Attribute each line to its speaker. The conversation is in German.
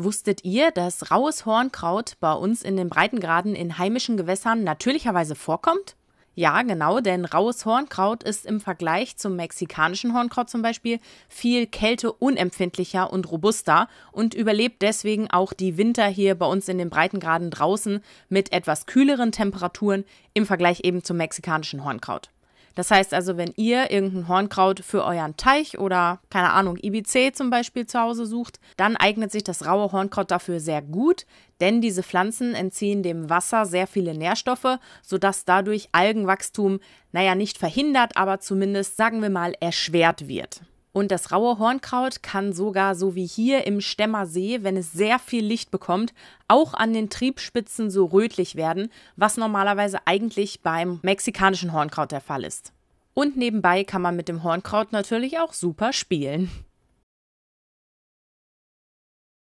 Speaker 1: Wusstet ihr, dass raues Hornkraut bei uns in den Breitengraden in heimischen Gewässern natürlicherweise vorkommt? Ja, genau, denn raues Hornkraut ist im Vergleich zum mexikanischen Hornkraut zum Beispiel viel kälteunempfindlicher und robuster und überlebt deswegen auch die Winter hier bei uns in den Breitengraden draußen mit etwas kühleren Temperaturen im Vergleich eben zum mexikanischen Hornkraut. Das heißt also, wenn ihr irgendein Hornkraut für euren Teich oder, keine Ahnung, IBC zum Beispiel zu Hause sucht, dann eignet sich das raue Hornkraut dafür sehr gut, denn diese Pflanzen entziehen dem Wasser sehr viele Nährstoffe, sodass dadurch Algenwachstum, naja, nicht verhindert, aber zumindest, sagen wir mal, erschwert wird. Und das raue Hornkraut kann sogar, so wie hier im Stämmersee, wenn es sehr viel Licht bekommt, auch an den Triebspitzen so rötlich werden, was normalerweise eigentlich beim mexikanischen Hornkraut der Fall ist. Und nebenbei kann man mit dem Hornkraut natürlich auch super spielen.